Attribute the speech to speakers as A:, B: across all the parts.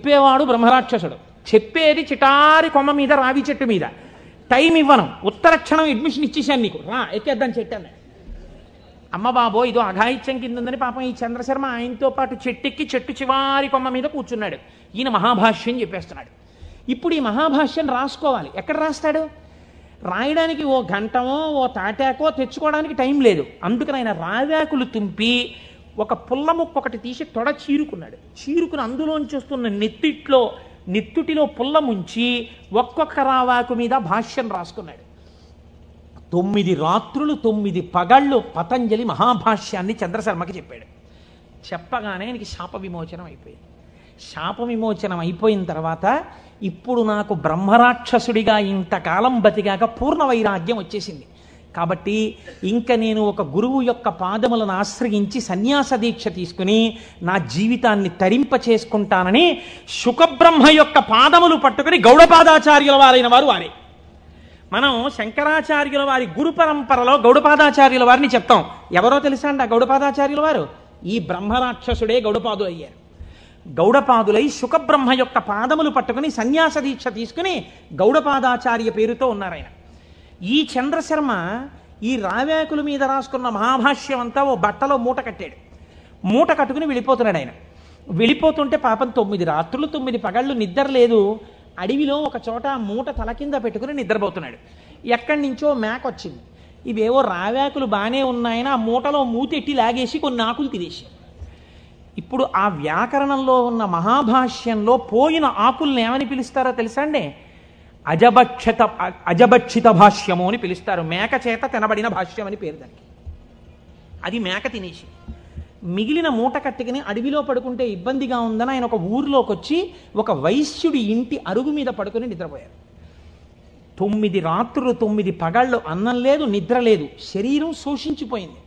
A: చెప్పేవాడు బ్రహ్మరాక్షసుడు చెప్పేది చిటారి కొమ్మ మీద రావి చెట్టు మీద టైం ఇవ్వను ఉత్తర క్షణం అడ్మిషన్ ఇచ్చేసాను నీకు రా ఎక్కేద్దాం చెట్టాను అమ్మ బాబో ఇదో అఘాయిత్యం కింద ఉందని పాపం ఈ చంద్రశర్మ ఆయనతో పాటు చెట్టెక్కి చెట్టు చివారి కొమ్మ మీద కూర్చున్నాడు ఈయన మహాభాష్యం చెప్పేస్తున్నాడు ఇప్పుడు ఈ మహాభాష్యం రాసుకోవాలి ఎక్కడ రాస్తాడు రాయడానికి ఓ గంటమో ఓ తాటాకో తెచ్చుకోవడానికి టైం లేదు అందుకని ఆయన రావాకులు తుంపి ఒక పుల్ల ఒకటి తీసి తొడ చీరుకున్నాడు చీరుకుని అందులోంచి వస్తున్న నెత్తిట్లో నెత్తుటిలో పుల్ల ముంచి ఒక్కొక్క రావాకు మీద భాష్యం రాసుకున్నాడు తొమ్మిది రాత్రులు తొమ్మిది పగళ్ళు పతంజలి మహాభాష్యాన్ని చంద్రశర్మకి చెప్పాడు చెప్పగానే ఆయనకి శాప విమోచనం అయిపోయింది శాప విమోచనం అయిపోయిన తర్వాత ఇప్పుడు నాకు బ్రహ్మరాక్షసుడిగా ఇంతకాలం బతికాక పూర్ణ వైరాగ్యం వచ్చేసింది కాబట్టి ఇంకా నేను ఒక గురువు యొక్క పాదములను ఆశ్రయించి సన్యాస దీక్ష తీసుకుని నా జీవితాన్ని తరింప చేసుకుంటానని సుఖబ్రహ్మ యొక్క పాదములు పట్టుకుని గౌడపాదాచార్యుల వారైన వారు వారే మనం శంకరాచార్యుల వారి గురు పరంపరలో గౌడపాదాచార్యుల వారిని చెప్తాం ఎవరో తెలుసా అండి ఆ గౌడపాదాచార్యుల వారు ఈ బ్రహ్మరాక్షసుడే గౌడపాదులు అయ్యారు గౌడపాదులై సుఖబ్రహ్మ యొక్క పాదములు పట్టుకుని సన్యాస దీక్ష తీసుకుని గౌడపాదాచార్య పేరుతో ఆయన ఈ చంద్రశర్మ ఈ రావ్యాకుల మీద రాసుకున్న మహాభాష్యం అంతా ఓ బట్టలో మూట కట్టాడు మూట కట్టుకుని వెళ్ళిపోతున్నాడు ఆయన వెళ్ళిపోతుంటే పాపం తొమ్మిది రాత్రులు తొమ్మిది పగళ్ళు నిద్ర లేదు అడవిలో ఒక చోట మూట తల కింద పెట్టుకుని నిద్రపోతున్నాడు ఎక్కడి నుంచో మేక వచ్చింది ఇవేవో రావ్యాకులు బాగానే ఉన్నాయని ఆ మూటలో మూతెట్టి లాగేసి కొన్ని ఆకులు తినేసి ఇప్పుడు ఆ వ్యాకరణంలో ఉన్న మహాభాష్యంలో పోయిన ఆకుల్ని ఏమని పిలుస్తారో తెలుసా అండి అజభక్షత అజభక్షిత భాష్యము అని పిలుస్తారు మేక చేత తినబడిన భాష్యం అని పేరు దానికి అది మేక తినేసి మిగిలిన మూట కట్టుకుని అడవిలో పడుకుంటే ఇబ్బందిగా ఉందని ఆయన ఒక ఊర్లోకి వచ్చి ఒక వైశ్యుడి ఇంటి అరుగు మీద పడుకుని నిద్రపోయారు తొమ్మిది రాత్రులు తొమ్మిది పగళ్ళు అన్నం లేదు నిద్ర లేదు శరీరం శోషించిపోయింది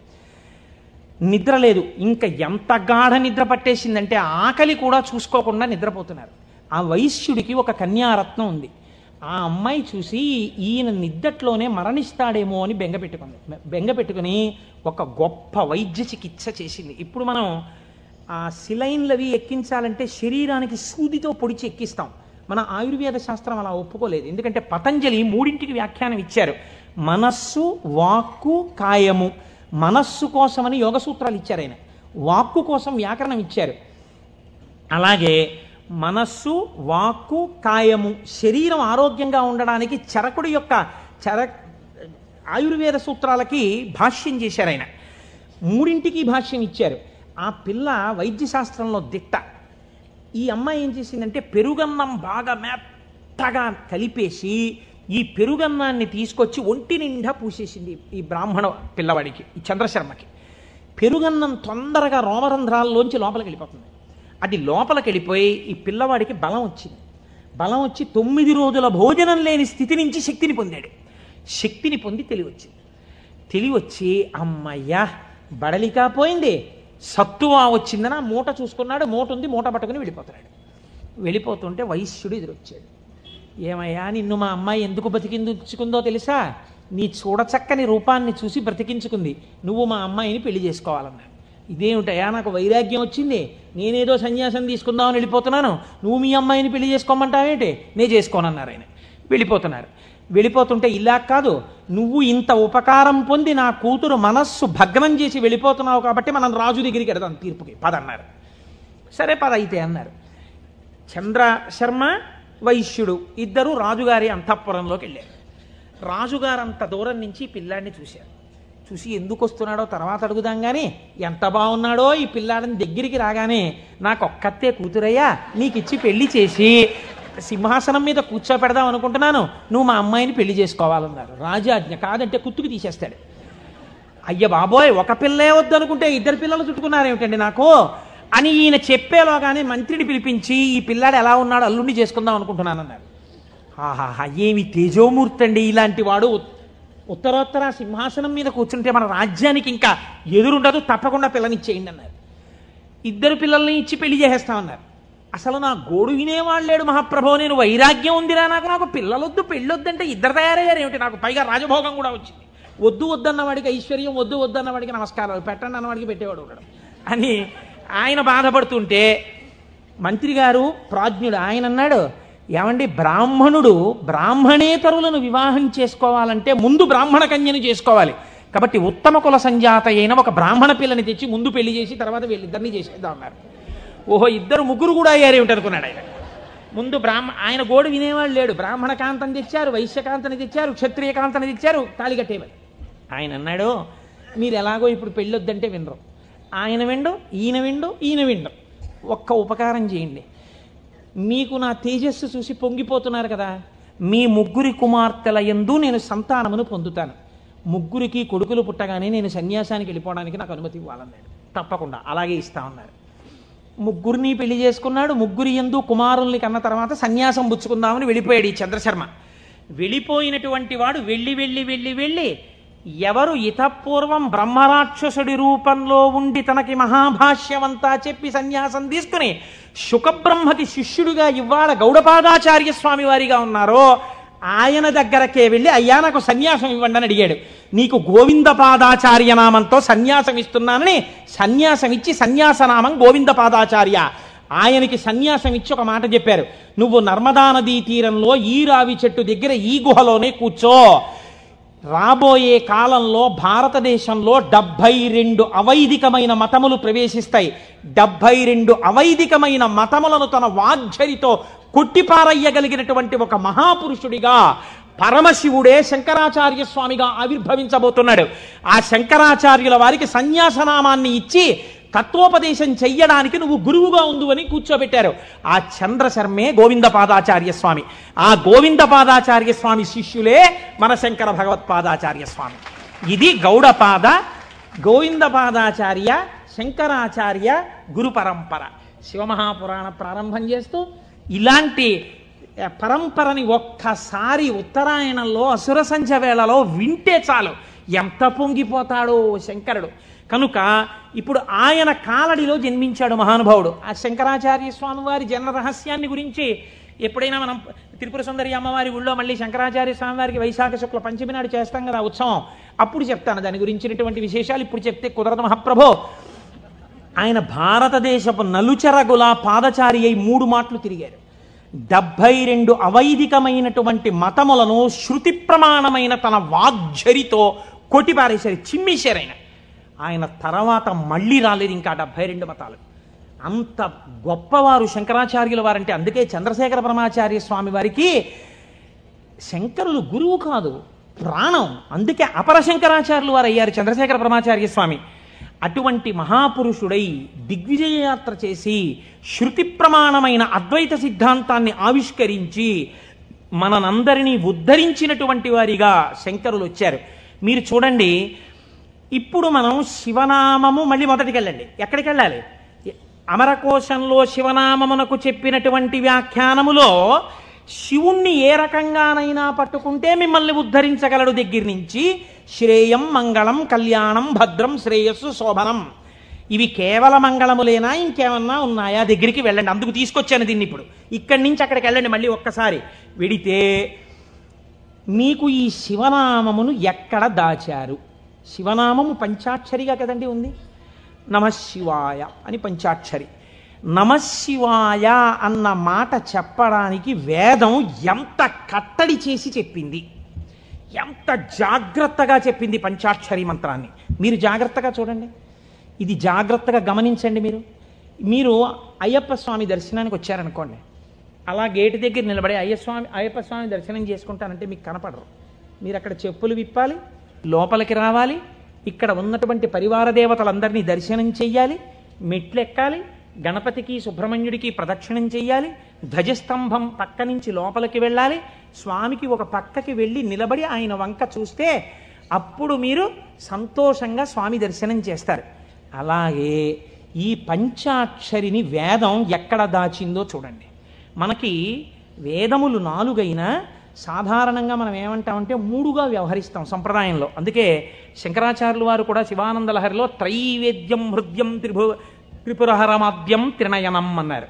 A: నిద్ర లేదు ఇంకా ఎంత గాఢ నిద్ర పట్టేసిందంటే ఆకలి కూడా చూసుకోకుండా నిద్రపోతున్నారు ఆ వైశ్యుడికి ఒక కన్యారత్నం ఉంది ఆ అమ్మాయి చూసి ఈయన నిద్దట్లోనే మరణిస్తాడేమో అని బెంగ పెట్టుకుంది బెంగ పెట్టుకుని ఒక గొప్ప వైద్య చికిత్స చేసింది ఇప్పుడు మనం ఆ సిలైన్లవి అవి ఎక్కించాలంటే శరీరానికి సూదితో పొడిచి ఎక్కిస్తాం మన ఆయుర్వేద శాస్త్రం అలా ఒప్పుకోలేదు ఎందుకంటే పతంజలి మూడింటికి వ్యాఖ్యానం ఇచ్చారు మనస్సు వాక్కు కాయము మనస్సు కోసమని యోగ సూత్రాలు ఇచ్చారు ఆయన వాక్కు కోసం వ్యాకరణం ఇచ్చారు అలాగే మనస్సు వాక్కు కాయము శరీరం ఆరోగ్యంగా ఉండడానికి చరకుడి యొక్క చర ఆయుర్వేద సూత్రాలకి భాష్యం చేశారు ఆయన మూడింటికి భాష్యం ఇచ్చారు ఆ పిల్ల వైద్యశాస్త్రంలో దిట్ట ఈ అమ్మాయి ఏం చేసిందంటే పెరుగన్నం బాగా మెత్తగా కలిపేసి ఈ పెరుగన్నాన్ని తీసుకొచ్చి ఒంటి నిండా పూసేసింది ఈ బ్రాహ్మణ పిల్లవాడికి ఈ చంద్రశర్మకి పెరుగన్నం తొందరగా రోమరంధ్రాల్లోంచి లోపలికి వెళ్ళిపోతుంది అది లోపలికి వెళ్ళిపోయి ఈ పిల్లవాడికి బలం వచ్చింది బలం వచ్చి తొమ్మిది రోజుల భోజనం లేని స్థితి నుంచి శక్తిని పొందాడు శక్తిని పొంది తెలివచ్చింది వచ్చి అమ్మయ్యా బడలికా పోయింది సత్తువా వచ్చిందని మూట చూసుకున్నాడు మూట ఉంది మూట పట్టుకుని వెళ్ళిపోతున్నాడు వెళ్ళిపోతుంటే వైశ్యుడు ఎదురొచ్చాడు ఏమయ్యా నిన్ను మా అమ్మాయి ఎందుకు బ్రతికించుకుందో తెలుసా నీ చూడచక్కని రూపాన్ని చూసి బ్రతికించుకుంది నువ్వు మా అమ్మాయిని పెళ్లి చేసుకోవాలన్నాడు ఇదేమిటయా నాకు వైరాగ్యం వచ్చింది నేనేదో సన్యాసం తీసుకుందామని వెళ్ళిపోతున్నాను నువ్వు మీ అమ్మాయిని పెళ్లి చేసుకోమంటావేంటి నే చేసుకోనన్నారు ఆయన వెళ్ళిపోతున్నారు వెళ్ళిపోతుంటే ఇలా కాదు నువ్వు ఇంత ఉపకారం పొంది నా కూతురు మనస్సు భగ్నం చేసి వెళ్ళిపోతున్నావు కాబట్టి మనం రాజు దగ్గరికి వెడదాం తీర్పుకి పదన్నారు సరే పద అయితే అన్నారు చంద్ర శర్మ వైశ్యుడు ఇద్దరు రాజుగారి అంతఃపురంలోకి వెళ్ళారు రాజుగారు అంత దూరం నుంచి పిల్లాన్ని చూశారు చూసి ఎందుకు వస్తున్నాడో తర్వాత అడుగుదాం కానీ ఎంత బాగున్నాడో ఈ పిల్లాడిని దగ్గరికి రాగానే నాకు ఒక్కతే కూతురయ్యా నీకు ఇచ్చి పెళ్లి చేసి సింహాసనం మీద కూర్చోపెడదాం అనుకుంటున్నాను నువ్వు మా అమ్మాయిని పెళ్లి చేసుకోవాలన్నారు రాజాజ్ఞ కాదంటే కుత్తుకు తీసేస్తాడు అయ్య బాబోయ్ ఒక పిల్లే వద్దనుకుంటే ఇద్దరు పిల్లలు చుట్టుకున్నారేమిటండి నాకు అని ఈయన చెప్పేలోగానే మంత్రిని పిలిపించి ఈ పిల్లాడు ఎలా ఉన్నాడు అల్లుండి చేసుకుందాం అనుకుంటున్నానన్నారు ఆహా ఏమి తేజోమూర్తి అండి ఇలాంటి వాడు ఉత్తరోత్తర సింహాసనం మీద కూర్చుంటే మన రాజ్యానికి ఇంకా ఎదురుండదు తప్పకుండా పిల్లనిచ్చేయండి అన్నారు ఇద్దరు పిల్లల్ని ఇచ్చి పెళ్లి చేసేస్తామన్నారు అసలు నా గోడు లేడు మహాప్రభో నేను వైరాగ్యం ఉందిరా నాకు నాకు పిల్లలొద్దు పెళ్ళొద్దంటే ఇద్దరు తయారయ్యారు ఏమిటి నాకు పైగా రాజభోగం కూడా వచ్చింది వద్దు వద్దన్నవాడికి ఐశ్వర్యం వద్దు వద్దన్నవాడికి నమస్కారాలు పెట్టండి అన్నవాడికి పెట్టేవాడు ఉండడం అని ఆయన బాధపడుతుంటే మంత్రి గారు ప్రాజ్ఞుడు ఆయన అన్నాడు ఏమండి బ్రాహ్మణుడు బ్రాహ్మణేతరులను వివాహం చేసుకోవాలంటే ముందు బ్రాహ్మణ కన్యను చేసుకోవాలి కాబట్టి ఉత్తమ కుల సంజాత అయిన ఒక బ్రాహ్మణ పిల్లని తెచ్చి ముందు పెళ్లి చేసి తర్వాత వీళ్ళిద్దరిని చేసేద్దామన్నారు ఓహో ఇద్దరు ముగ్గురు కూడా అయ్యారు అనుకున్నాడు ఆయన ముందు బ్రాహ్మ ఆయన గోడు వినేవాడు లేడు బ్రాహ్మణ తెచ్చారు వైశ్యకాంతని తెచ్చారు క్షత్రియ తెచ్చారు తాళి కట్టేవారు ఆయన అన్నాడు మీరు ఎలాగో ఇప్పుడు పెళ్ళొద్దంటే వినరు ఆయన విండు ఈయన విండు ఈయన విండు ఒక్క ఉపకారం చేయండి మీకు నా తేజస్సు చూసి పొంగిపోతున్నారు కదా మీ ముగ్గురి కుమార్తెల ఎందు నేను సంతానమును పొందుతాను ముగ్గురికి కొడుకులు పుట్టగానే నేను సన్యాసానికి వెళ్ళిపోవడానికి నాకు అనుమతి ఇవ్వాలన్నాడు తప్పకుండా అలాగే ఇస్తా ఉన్నారు ముగ్గురిని పెళ్లి చేసుకున్నాడు ముగ్గురి ఎందు కుమారుల్ని కన్న తర్వాత సన్యాసం పుచ్చుకుందామని వెళ్ళిపోయాడు ఈ చంద్రశర్మ వెళ్ళిపోయినటువంటి వాడు వెళ్ళి వెళ్ళి వెళ్ళి వెళ్ళి ఎవరు ఇతపూర్వం బ్రహ్మరాక్షసుడి రూపంలో ఉండి తనకి మహాభాష్యమంతా చెప్పి సన్యాసం తీసుకుని శుకబ్రహ్మకి శిష్యుడిగా ఇవాళ గౌడపాదాచార్య స్వామి వారిగా ఉన్నారో ఆయన దగ్గరకే వెళ్ళి అయ్యా నాకు సన్యాసం ఇవ్వండి అని అడిగాడు నీకు గోవిందపాదాచార్య నామంతో సన్యాసం ఇస్తున్నానని సన్యాసం ఇచ్చి సన్యాసనామం గోవిందపాదాచార్య ఆయనకి సన్యాసం ఇచ్చి ఒక మాట చెప్పారు నువ్వు నర్మదా నదీ తీరంలో ఈ రావి చెట్టు దగ్గర ఈ గుహలోనే కూర్చో రాబోయే కాలంలో భారతదేశంలో డెబ్భై రెండు అవైదికమైన మతములు ప్రవేశిస్తాయి డెబ్భై రెండు అవైదికమైన మతములను తన వాగ్జరితో కొట్టిపారయ్యగలిగినటువంటి ఒక మహాపురుషుడిగా పరమశివుడే శంకరాచార్య స్వామిగా ఆవిర్భవించబోతున్నాడు ఆ శంకరాచార్యుల వారికి సన్యాసనామాన్ని ఇచ్చి తత్వోపదేశం చెయ్యడానికి నువ్వు గురువుగా ఉండు అని కూర్చోబెట్టారు ఆ చంద్రశర్మే గోవింద పాదాచార్య స్వామి ఆ గోవింద పాదాచార్య స్వామి శిష్యులే మన శంకర భగవత్పాదాచార్య స్వామి ఇది గౌడపాద గోవింద పాదాచార్య శంకరాచార్య గురు పరంపర శివమహాపురాణ ప్రారంభం చేస్తూ ఇలాంటి పరంపరని ఒక్కసారి ఉత్తరాయణంలో అసుర సంచ వేళలో వింటే చాలు ఎంత పొంగిపోతాడో శంకరుడు కనుక ఇప్పుడు ఆయన కాలడిలో జన్మించాడు మహానుభావుడు ఆ శంకరాచార్య స్వామి వారి జన్మ రహస్యాన్ని గురించి ఎప్పుడైనా మనం త్రిపుర సుందరి అమ్మవారి ఊళ్ళో మళ్ళీ శంకరాచార్య స్వామి వారికి వైశాఖ శుక్ల పంచమి నాడు చేస్తాం కదా ఉత్సవం అప్పుడు చెప్తాను దాని గురించినటువంటి విశేషాలు ఇప్పుడు చెప్తే కుదరద మహాప్రభో ఆయన భారతదేశపు నలుచరగుల పాదచారి అయి మూడు మాటలు తిరిగారు డెబ్బై రెండు అవైదికమైనటువంటి మతములను శృతి ప్రమాణమైన తన వాగ్జరితో కొట్టి పారేశారు చిమ్మేశారు ఆయన ఆయన తర్వాత మళ్ళీ రాలేదు ఇంకా డెబ్బై రెండు మతాలు అంత గొప్పవారు శంకరాచార్యుల వారంటే అందుకే చంద్రశేఖర పరమాచార్య స్వామి వారికి శంకరులు గురువు కాదు ప్రాణం అందుకే అపర శంకరాచార్యులు వారు అయ్యారు చంద్రశేఖర పరమాచార్య స్వామి అటువంటి మహాపురుషుడై దిగ్విజయ యాత్ర చేసి శృతి ప్రమాణమైన అద్వైత సిద్ధాంతాన్ని ఆవిష్కరించి మనందరినీ ఉద్ధరించినటువంటి వారిగా శంకరులు వచ్చారు మీరు చూడండి ఇప్పుడు మనం శివనామము మళ్ళీ మొదటికి వెళ్ళండి ఎక్కడికి వెళ్ళాలి అమరకోశంలో శివనామమునకు చెప్పినటువంటి వ్యాఖ్యానములో శివుణ్ణి ఏ రకంగానైనా పట్టుకుంటే మిమ్మల్ని ఉద్ధరించగలడు దగ్గర నుంచి శ్రేయం మంగళం కళ్యాణం భద్రం శ్రేయస్సు శోభనం ఇవి కేవల మంగళములేనా ఇంకేమన్నా ఉన్నాయా దగ్గరికి వెళ్ళండి అందుకు తీసుకొచ్చాను దీన్ని ఇప్పుడు ఇక్కడి నుంచి అక్కడికి వెళ్ళండి మళ్ళీ ఒక్కసారి విడితే మీకు ఈ శివనామమును ఎక్కడ దాచారు శివనామము పంచాక్షరిగా కదండి ఉంది నమశివాయ అని పంచాక్షరి నమశివాయ అన్న మాట చెప్పడానికి వేదం ఎంత కట్టడి చేసి చెప్పింది ఎంత జాగ్రత్తగా చెప్పింది పంచాక్షరి మంత్రాన్ని మీరు జాగ్రత్తగా చూడండి ఇది జాగ్రత్తగా గమనించండి మీరు మీరు అయ్యప్ప స్వామి దర్శనానికి వచ్చారనుకోండి అలా గేటు దగ్గర నిలబడి అయ్యస్వామి అయ్యప్ప స్వామి దర్శనం చేసుకుంటానంటే మీకు కనపడరు మీరు అక్కడ చెప్పులు విప్పాలి లోపలికి రావాలి ఇక్కడ ఉన్నటువంటి పరివార దేవతలందరినీ దర్శనం చెయ్యాలి మెట్లెక్కాలి గణపతికి సుబ్రహ్మణ్యుడికి ప్రదక్షిణం చెయ్యాలి ధ్వజస్తంభం పక్క నుంచి లోపలికి వెళ్ళాలి స్వామికి ఒక పక్కకి వెళ్ళి నిలబడి ఆయన వంక చూస్తే అప్పుడు మీరు సంతోషంగా స్వామి దర్శనం చేస్తారు అలాగే ఈ పంచాక్షరిని వేదం ఎక్కడ దాచిందో చూడండి మనకి వేదములు నాలుగైనా సాధారణంగా మనం ఏమంటామంటే మూడుగా వ్యవహరిస్తాం సంప్రదాయంలో అందుకే శంకరాచార్యులు వారు కూడా శివానంద లహరిలో త్రైవేద్యం హృద్యం త్రిభు త్రిపురహరమాద్యం త్రినయనం అన్నారు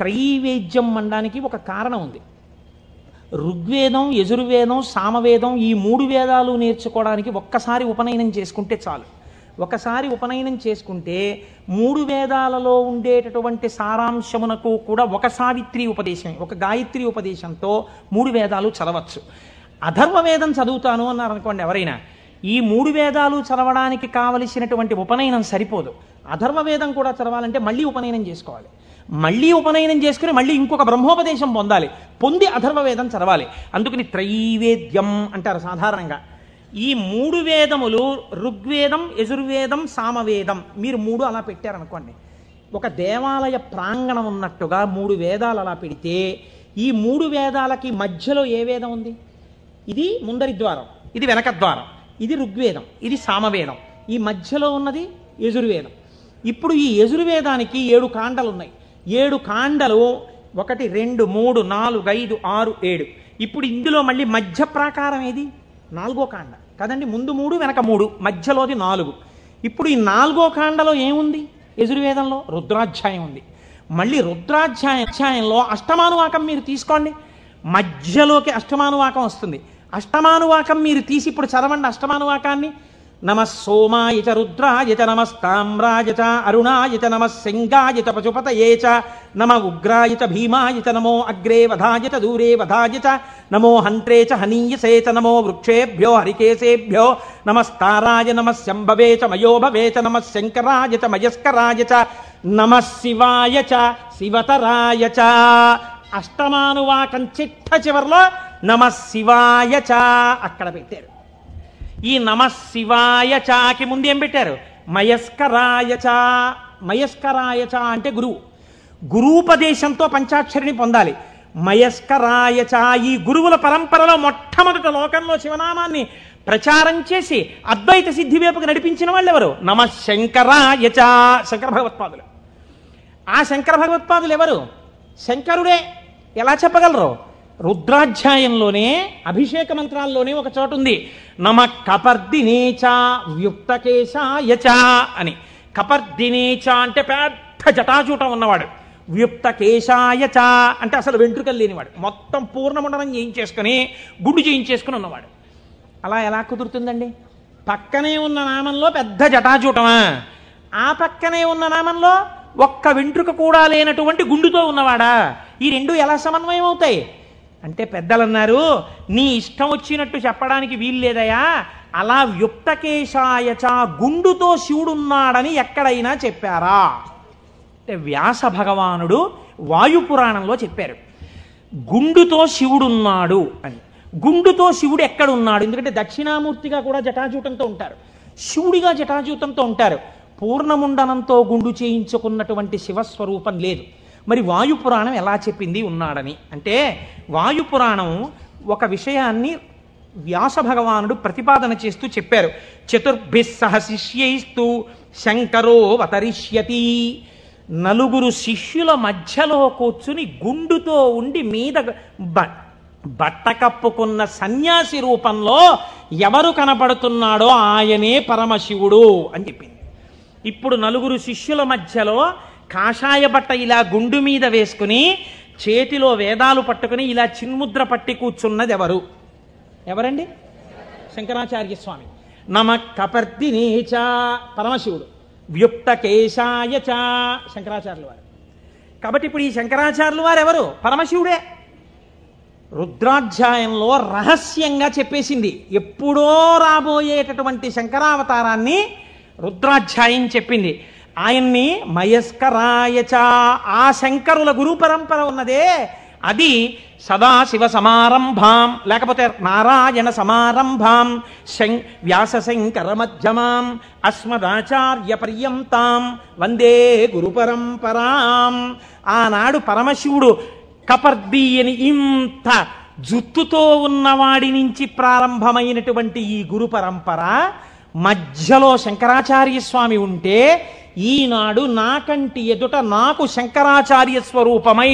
A: త్రైవేద్యం అనడానికి ఒక కారణం ఉంది ఋగ్వేదం యజుర్వేదం సామవేదం ఈ మూడు వేదాలు నేర్చుకోవడానికి ఒక్కసారి ఉపనయనం చేసుకుంటే చాలు ఒకసారి ఉపనయనం చేసుకుంటే మూడు వేదాలలో ఉండేటటువంటి సారాంశమునకు కూడా ఒక సావిత్రి ఉపదేశం ఒక గాయత్రి ఉపదేశంతో మూడు వేదాలు చదవచ్చు వేదం చదువుతాను అన్నారు అనుకోండి ఎవరైనా ఈ మూడు వేదాలు చదవడానికి కావలసినటువంటి ఉపనయనం సరిపోదు వేదం కూడా చదవాలంటే మళ్ళీ ఉపనయనం చేసుకోవాలి మళ్ళీ ఉపనయనం చేసుకుని మళ్ళీ ఇంకొక బ్రహ్మోపదేశం పొందాలి పొంది అధర్వవేదం చదవాలి అందుకని త్రైవేద్యం అంటారు సాధారణంగా ఈ మూడు వేదములు ఋగ్వేదం యజుర్వేదం సామవేదం మీరు మూడు అలా పెట్టారనుకోండి ఒక దేవాలయ ప్రాంగణం ఉన్నట్టుగా మూడు వేదాలు అలా పెడితే ఈ మూడు వేదాలకి మధ్యలో ఏ వేదం ఉంది ఇది ముందరి ద్వారం ఇది వెనక ద్వారం ఇది ఋగ్వేదం ఇది సామవేదం ఈ మధ్యలో ఉన్నది యజుర్వేదం ఇప్పుడు ఈ యజుర్వేదానికి ఏడు కాండలు ఉన్నాయి ఏడు కాండలు ఒకటి రెండు మూడు నాలుగు ఐదు ఆరు ఏడు ఇప్పుడు ఇందులో మళ్ళీ మధ్య ప్రాకారం ఏది నాలుగో కాండ కదండి ముందు మూడు వెనక మూడు మధ్యలోది నాలుగు ఇప్పుడు ఈ నాలుగో కాండలో ఏముంది యజుర్వేదంలో రుద్రాధ్యాయం ఉంది మళ్ళీ రుద్రాధ్యాయ అధ్యాయంలో అష్టమానువాకం మీరు తీసుకోండి మధ్యలోకి అష్టమానువాకం వస్తుంది అష్టమానువాకం మీరు తీసి ఇప్పుడు చదవండి అష్టమానువాకాన్ని నమ సోమాయ చ రుద్రాయ చ నమస్తామ్రాయ చ అరుణాయ చ నమ సింగాయ చ పశుపతయే చ నమ ఉగ్రాయ చ భీమాయ చ నమో అగ్రే వధాయ చ దూరే వధాయ చ నమో హంత్రే చ హనీయసే చ నమో వృక్షేభ్యో హరికేశేభ్యో నమస్తారాయ నమ శంభవే చ మయోభవే చ నమ శంకరాయ చ మయస్కరాయ చ నమ శివాయ చ శివతరాయ చ అష్టమానువాకం చిట్ట చివర్లో నమ శివాయ చ అక్కడ పెట్టారు ఈ శివాయ చాకి ముందు ఏం పెట్టారు మయస్కరాయ చా మయస్కరాయ చ అంటే గురువు గురూపదేశంతో పంచాక్షరిని పొందాలి మయస్కరాయచ ఈ గురువుల పరంపరలో మొట్టమొదట లోకంలో శివనామాన్ని ప్రచారం చేసి అద్వైత సిద్ధి వైపుకు నడిపించిన వాళ్ళు ఎవరు నమ శంకరాయచ శంకర భగవత్పాదులు ఆ శంకర భగవత్పాదులు ఎవరు శంకరుడే ఎలా చెప్పగలరు రుద్రాధ్యాయంలోనే అభిషేక మంత్రాల్లోనే ఒక చోటు ఉంది నమ కపర్దినేచ వ్యుక్తకేశాయచ అని కపర్దినేచ అంటే పెద్ద జటాజూటం ఉన్నవాడు వ్యుక్తకేశాయచ అంటే అసలు వెంట్రుకలు లేనివాడు మొత్తం పూర్ణముండనం చేయించేసుకుని గుండు చేయించేసుకుని ఉన్నవాడు అలా ఎలా కుదురుతుందండి పక్కనే ఉన్న నామంలో పెద్ద జటాజూటమా ఆ పక్కనే ఉన్న నామంలో ఒక్క వెంట్రుక కూడా లేనటువంటి గుండుతో ఉన్నవాడా ఈ రెండు ఎలా సమన్వయం అవుతాయి అంటే పెద్దలన్నారు నీ ఇష్టం వచ్చినట్టు చెప్పడానికి వీల్లేదయా అలా వ్యుక్తకేశాయచ గుండుతో శివుడున్నాడని ఎక్కడైనా చెప్పారా అంటే వ్యాస భగవానుడు వాయుపురాణంలో చెప్పారు గుండుతో శివుడున్నాడు అని గుండుతో శివుడు ఎక్కడున్నాడు ఎందుకంటే దక్షిణామూర్తిగా కూడా జటాజూటంతో ఉంటారు శివుడిగా జటాజూటంతో ఉంటారు పూర్ణముండనంతో గుండు చేయించుకున్నటువంటి శివస్వరూపం లేదు మరి వాయుపురాణం ఎలా చెప్పింది ఉన్నాడని అంటే వాయుపురాణం ఒక విషయాన్ని వ్యాస భగవానుడు ప్రతిపాదన చేస్తూ చెప్పారు చతుర్భిస్సహ శిష్యైస్తూ శంకరో అవతరిష్యతి నలుగురు శిష్యుల మధ్యలో కూర్చుని గుండుతో ఉండి మీద బట్ట కప్పుకున్న సన్యాసి రూపంలో ఎవరు కనపడుతున్నాడో ఆయనే పరమశివుడు అని చెప్పింది ఇప్పుడు నలుగురు శిష్యుల మధ్యలో కాషాయ బట్ట ఇలా గుండు మీద వేసుకుని చేతిలో వేదాలు పట్టుకుని ఇలా చిన్ముద్ర పట్టి కూర్చున్నది ఎవరు ఎవరండి శంకరాచార్య స్వామి నమ కపర్దినేచ పరమశివుడు వ్యుక్త కేశాయ చ శంకరాచార్యులు వారు కాబట్టి ఇప్పుడు ఈ శంకరాచార్యులు వారు ఎవరు పరమశివుడే రుద్రాధ్యాయంలో రహస్యంగా చెప్పేసింది ఎప్పుడో రాబోయేటటువంటి శంకరావతారాన్ని రుద్రాధ్యాయం చెప్పింది ఆయన్ని మయస్కరాయచ ఆ శంకరుల గురు పరంపర ఉన్నదే అది సదాశివ సమారంభాం లేకపోతే నారాయణ సమారంభాం శం శంకర మధ్యమాం అస్మదాచార్య పర్యంతాం వందే గురు పరంపరాం ఆనాడు పరమశివుడు కపర్ది అని ఇంత జుత్తుతో ఉన్నవాడి నుంచి ప్రారంభమైనటువంటి ఈ గురు పరంపర మధ్యలో శంకరాచార్య స్వామి ఉంటే ఈనాడు నాకంటి ఎదుట నాకు శంకరాచార్య స్వరూపమై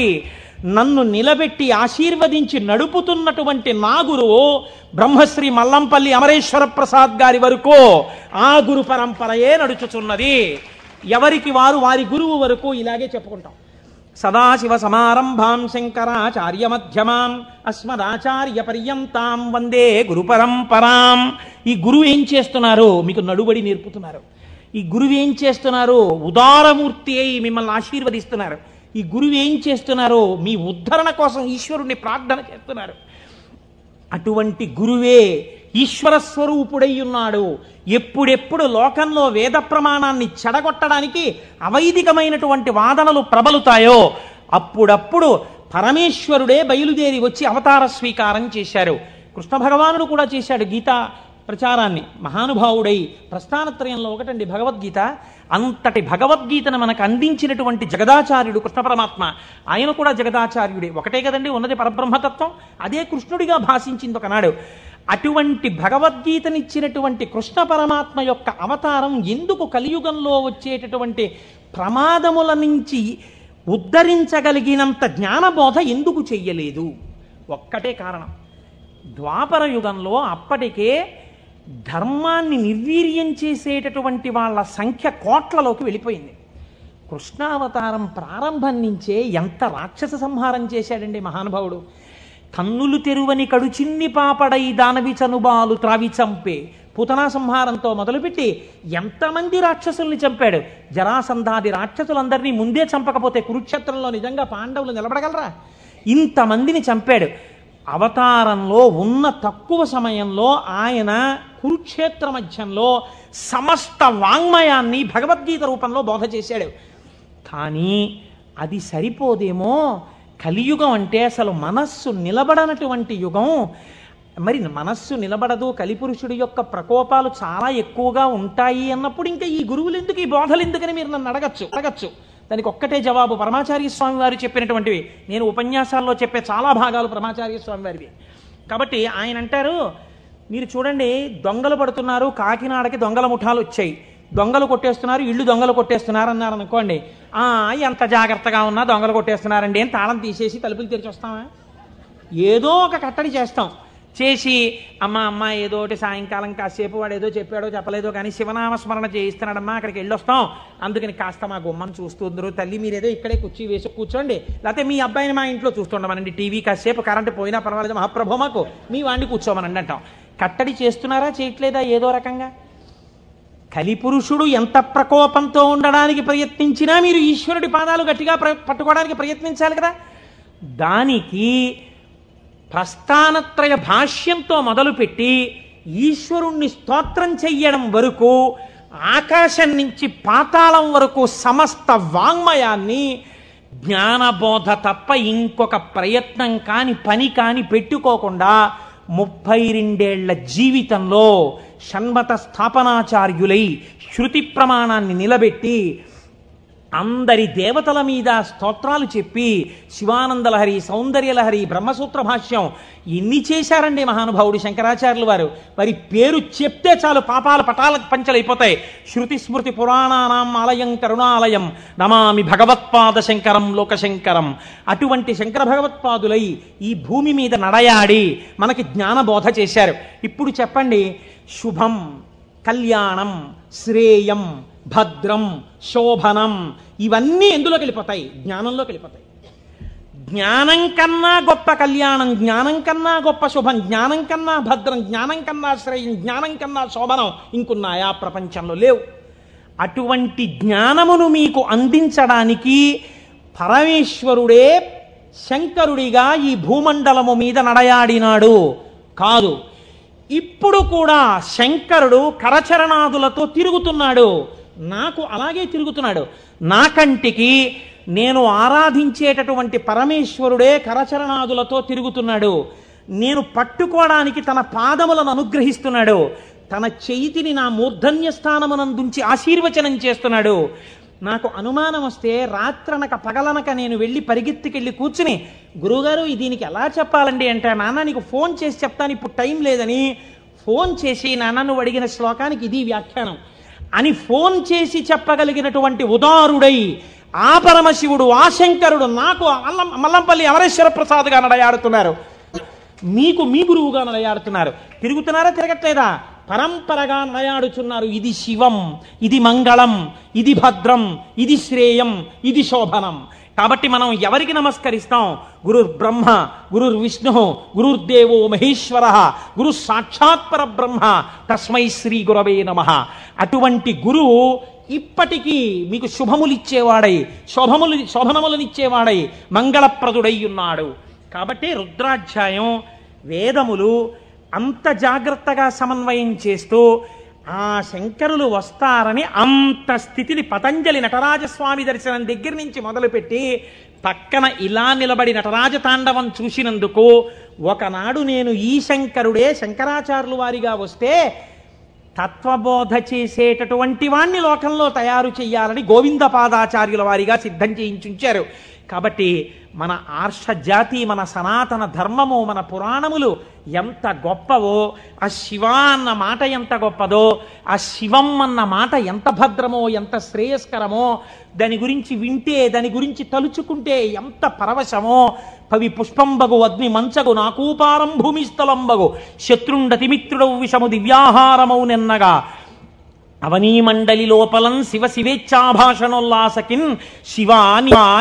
A: నన్ను నిలబెట్టి ఆశీర్వదించి నడుపుతున్నటువంటి నా గురువు బ్రహ్మశ్రీ మల్లంపల్లి అమరేశ్వర ప్రసాద్ గారి వరకు ఆ గురు పరంపరయే నడుచుచున్నది ఎవరికి వారు వారి గురువు వరకు ఇలాగే చెప్పుకుంటాం సదాశివ సమారంభాం శంకరాచార్యమధ్యమాం అస్మదాచార్య పర్యంతాం వందే గురు పరంపరాం ఈ గురువు ఏం చేస్తున్నారు మీకు నడుబడి నేర్పుతున్నారు ఈ గురువు ఏం చేస్తున్నారు ఉదారమూర్తి అయి మిమ్మల్ని ఆశీర్వదిస్తున్నారు ఈ గురువు ఏం చేస్తున్నారు మీ ఉద్ధరణ కోసం ఈశ్వరుణ్ణి ప్రార్థన చేస్తున్నారు అటువంటి గురువే ఈశ్వర స్వరూపుడై ఉన్నాడు ఎప్పుడెప్పుడు లోకంలో వేద ప్రమాణాన్ని చెడగొట్టడానికి అవైదికమైనటువంటి వాదనలు ప్రబలుతాయో అప్పుడప్పుడు పరమేశ్వరుడే బయలుదేరి వచ్చి అవతార స్వీకారం చేశారు కృష్ణ భగవానుడు కూడా చేశాడు గీత ప్రచారాన్ని మహానుభావుడై ప్రస్థానత్రయంలో ఒకటండి భగవద్గీత అంతటి భగవద్గీతను మనకు అందించినటువంటి జగదాచార్యుడు కృష్ణ పరమాత్మ ఆయన కూడా జగదాచార్యుడే ఒకటే కదండి ఉన్నది పరబ్రహ్మతత్వం అదే కృష్ణుడిగా భాషించింది ఒకనాడు అటువంటి భగవద్గీతనిచ్చినటువంటి కృష్ణ పరమాత్మ యొక్క అవతారం ఎందుకు కలియుగంలో వచ్చేటటువంటి ప్రమాదముల నుంచి ఉద్ధరించగలిగినంత జ్ఞానబోధ ఎందుకు చెయ్యలేదు ఒక్కటే కారణం ద్వాపర యుగంలో అప్పటికే ధర్మాన్ని నిర్వీర్యం చేసేటటువంటి వాళ్ళ సంఖ్య కోట్లలోకి వెళ్ళిపోయింది కృష్ణావతారం ప్రారంభం నుంచే ఎంత రాక్షస సంహారం చేశాడండి మహానుభావుడు కన్నులు తెరువని కడు చిన్ని పాపడై దానవి చనుబాలు త్రావి చంపే పుతనా సంహారంతో మొదలుపెట్టి ఎంతమంది రాక్షసుల్ని చంపాడు జరాసంధాది రాక్షసులందరినీ ముందే చంపకపోతే కురుక్షేత్రంలో నిజంగా పాండవులు నిలబడగలరా ఇంతమందిని చంపాడు అవతారంలో ఉన్న తక్కువ సమయంలో ఆయన కురుక్షేత్ర మధ్యంలో సమస్త వాంగ్మయాన్ని భగవద్గీత రూపంలో బోధ చేశాడు కానీ అది సరిపోదేమో కలియుగం అంటే అసలు మనస్సు నిలబడనటువంటి యుగం మరి మనస్సు నిలబడదు కలిపురుషుడి యొక్క ప్రకోపాలు చాలా ఎక్కువగా ఉంటాయి అన్నప్పుడు ఇంకా ఈ గురువులు ఎందుకు ఈ బోధలు ఎందుకని మీరు నన్ను అడగచ్చు అడగచ్చు దానికి ఒక్కటే జవాబు పరమాచార్య స్వామి వారు చెప్పినటువంటివి నేను ఉపన్యాసాల్లో చెప్పే చాలా భాగాలు పరమాచార్య స్వామి వారివి కాబట్టి ఆయన అంటారు మీరు చూడండి దొంగలు పడుతున్నారు కాకినాడకి దొంగల ముఠాలు వచ్చాయి దొంగలు కొట్టేస్తున్నారు ఇళ్ళు దొంగలు కొట్టేస్తున్నారు అన్నారు అనుకోండి ఎంత జాగ్రత్తగా ఉన్నా దొంగలు కొట్టేస్తున్నారండి అని తాళం తీసేసి తలుపులు తెరిచొస్తామా ఏదో ఒక కట్టడి చేస్తాం చేసి అమ్మ అమ్మ ఏదో ఒకటి సాయంకాలం కాసేపు వాడు ఏదో చెప్పాడో చెప్పలేదో కానీ శివనామస్మరణ చేయిస్తున్నాడమ్మా అక్కడికి వెళ్ళొస్తాం అందుకని కాస్త మా గుమ్మను చూస్తుందరు తల్లి మీరేదో ఇక్కడే కూర్చి వేసి కూర్చోండి లేకపోతే మీ అబ్బాయిని మా ఇంట్లో చూస్తుండమనండి టీవీ కాసేపు కరెంటు పోయినా పర్వాలేదు మహాప్రభు మాకు మీ వాడిని కూర్చోమనండి అంటాం కట్టడి చేస్తున్నారా చేయట్లేదా ఏదో రకంగా కలిపురుషుడు ఎంత ప్రకోపంతో ఉండడానికి ప్రయత్నించినా మీరు ఈశ్వరుడి పాదాలు గట్టిగా పట్టుకోవడానికి ప్రయత్నించాలి కదా దానికి ప్రస్థానత్రయ భాష్యంతో మొదలుపెట్టి ఈశ్వరుణ్ణి స్తోత్రం చెయ్యడం వరకు ఆకాశం నుంచి పాతాళం వరకు సమస్త వాంగ్మయాన్ని జ్ఞానబోధ తప్ప ఇంకొక ప్రయత్నం కాని పని కాని పెట్టుకోకుండా ముప్పై రెండేళ్ల జీవితంలో షణ్మత స్థాపనాచార్యులై శృతి ప్రమాణాన్ని నిలబెట్టి అందరి దేవతల మీద స్తోత్రాలు చెప్పి శివానందలహరి సౌందర్యలహరి బ్రహ్మసూత్ర భాష్యం ఎన్ని చేశారండి మహానుభావుడు శంకరాచార్యులు వారు వారి పేరు చెప్తే చాలు పాపాల పటాల పంచలైపోతాయి శృతి స్మృతి పురాణానాం ఆలయం కరుణాలయం నమామి భగవత్పాద శంకరం లోకశంకరం అటువంటి శంకర భగవత్పాదులై ఈ భూమి మీద నడయాడి మనకి జ్ఞానబోధ చేశారు ఇప్పుడు చెప్పండి శుభం కళ్యాణం శ్రేయం భద్రం శోభనం ఇవన్నీ ఎందులోకి వెళ్ళిపోతాయి జ్ఞానంలోకి వెళ్ళిపోతాయి జ్ఞానం కన్నా గొప్ప కళ్యాణం జ్ఞానం కన్నా గొప్ప శుభం జ్ఞానం కన్నా భద్రం జ్ఞానం కన్నా శ్రేయం జ్ఞానం కన్నా శోభనం ఇంకున్నాయా ప్రపంచంలో లేవు అటువంటి జ్ఞానమును మీకు అందించడానికి పరమేశ్వరుడే శంకరుడిగా ఈ భూమండలము మీద నడయాడినాడు కాదు ఇప్పుడు కూడా శంకరుడు కరచరణాదులతో తిరుగుతున్నాడు నాకు అలాగే తిరుగుతున్నాడు నా కంటికి నేను ఆరాధించేటటువంటి పరమేశ్వరుడే కరచరణాదులతో తిరుగుతున్నాడు నేను పట్టుకోవడానికి తన పాదములను అనుగ్రహిస్తున్నాడు తన చేతిని నా మూర్ధన్య స్థానమునందుంచి ఆశీర్వచనం చేస్తున్నాడు నాకు అనుమానం వస్తే రాత్రనక పగలనక నేను వెళ్ళి పరిగెత్తికెళ్ళి కూర్చుని గురుగారు దీనికి ఎలా చెప్పాలండి అంటే నాన్న నీకు ఫోన్ చేసి చెప్తాను ఇప్పుడు టైం లేదని ఫోన్ చేసి నాన్న నువ్వు అడిగిన శ్లోకానికి ఇది వ్యాఖ్యానం అని ఫోన్ చేసి చెప్పగలిగినటువంటి ఉదారుడై ఆ పరమశివుడు ఆశంకరుడు నాకు అల్లం మల్లంపల్లి అమరేశ్వర ప్రసాద్గా నడయాడుతున్నారు మీకు మీ గురువుగా నడయాడుతున్నారు తిరుగుతున్నారా తిరగట్లేదా పరంపరగా నయాడుచున్నారు ఇది శివం ఇది మంగళం ఇది భద్రం ఇది శ్రేయం ఇది శోభనం కాబట్టి మనం ఎవరికి నమస్కరిస్తాం గురుర్ బ్రహ్మ గురుర్ విష్ణు గురుర్దేవో మహేశ్వర గురు సాక్షాత్ బ్రహ్మ తస్మై శ్రీ గురవే నమ అటువంటి గురువు ఇప్పటికీ మీకు శుభములిచ్చేవాడై శోభములు శోభనములనిచ్చేవాడై మంగళప్రదుడై ఉన్నాడు కాబట్టి రుద్రాధ్యాయం వేదములు అంత జాగ్రత్తగా సమన్వయం చేస్తూ ఆ శంకరులు వస్తారని అంత స్థితిని పతంజలి నటరాజస్వామి దర్శనం దగ్గర నుంచి మొదలుపెట్టి పక్కన ఇలా నిలబడి నటరాజ తాండవం చూసినందుకు ఒకనాడు నేను ఈ శంకరుడే శంకరాచార్యులు వారిగా వస్తే తత్వబోధ చేసేటటువంటి వాణ్ణి లోకంలో తయారు చేయాలని గోవింద పాదాచార్యుల వారిగా సిద్ధం చేయించుంచారు కాబట్టి మన ఆర్షజాతి మన సనాతన ధర్మము మన పురాణములు ఎంత గొప్పవో ఆ శివ అన్న మాట ఎంత గొప్పదో ఆ శివం అన్న మాట ఎంత భద్రమో ఎంత శ్రేయస్కరమో దాని గురించి వింటే దాని గురించి తలుచుకుంటే ఎంత పరవశమో పవి పుష్పంబగు అగ్ని మంచగు నాకూపారం భూమిస్థలంబగు శత్రుండతిమిత్రుడవు విషము దివ్యాహారమౌ నిన్నగా అవనీమండలి లోపలం శివ శివేచ్ఛాభాషణోల్లాసకిన్ శివ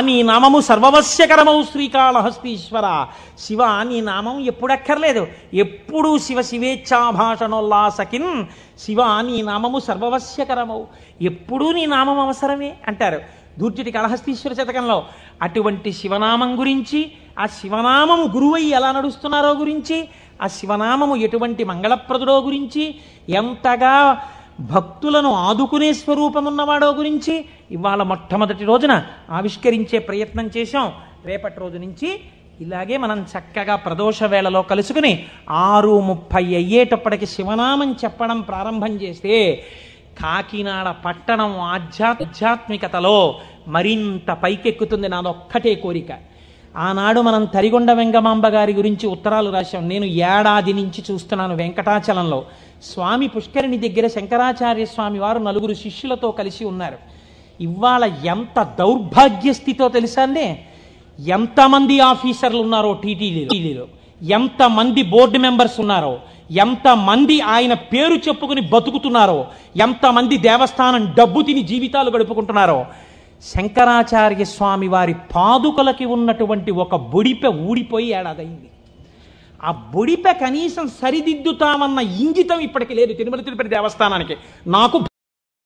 A: నీ నామము సర్వవశ్యకరమౌ శ్రీకాళహస్తీశ్వర శివ నీ నామం ఎప్పుడక్కర్లేదు ఎప్పుడూ శివ శివేచ్ఛాభాషణోల్లాసకిన్ శివ నీ నామము సర్వవశ్యకరమౌ ఎప్పుడూ నీ నామం అవసరమే అంటారు దూర్జటి కళహస్తీశ్వర శతకంలో అటువంటి శివనామం గురించి ఆ శివనామము గురువై ఎలా నడుస్తున్నారో గురించి ఆ శివనామము ఎటువంటి మంగళప్రదుడో గురించి ఎంతగా భక్తులను ఆదుకునే స్వరూపమున్నవాడో గురించి ఇవాళ మొట్టమొదటి రోజున ఆవిష్కరించే ప్రయత్నం చేశాం రేపటి రోజు నుంచి ఇలాగే మనం చక్కగా ప్రదోష వేళలో కలుసుకుని ఆరు ముప్పై అయ్యేటప్పటికి శివనామం చెప్పడం ప్రారంభం చేస్తే కాకినాడ పట్టణం ఆధ్యాత్మికతలో మరింత పైకెక్కుతుంది నాదొక్కటే కోరిక ఆనాడు మనం తరిగొండ వెంగమాంబ గారి గురించి ఉత్తరాలు రాశాం నేను ఏడాది నుంచి చూస్తున్నాను వెంకటాచలంలో స్వామి పుష్కరిణి దగ్గర శంకరాచార్య స్వామి వారు నలుగురు శిష్యులతో కలిసి ఉన్నారు ఇవాళ ఎంత దౌర్భాగ్య స్థితితో తెలుసా అండి ఎంతమంది ఆఫీసర్లు ఉన్నారో టీటీడీలో ఎంతమంది బోర్డు మెంబర్స్ ఉన్నారో ఎంతమంది ఆయన పేరు చెప్పుకుని బతుకుతున్నారో ఎంతమంది దేవస్థానం డబ్బు తిని జీవితాలు గడుపుకుంటున్నారో శంకరాచార్య స్వామి వారి పాదుకలకి ఉన్నటువంటి ఒక బుడిపె ఊడిపోయి ఏడాదైంది ఆ బొడిప కనీసం సరిదిద్దుతామన్న ఇంగితం ఇప్పటికి లేదు తిరుమల తిరుపతి దేవస్థానానికి నాకు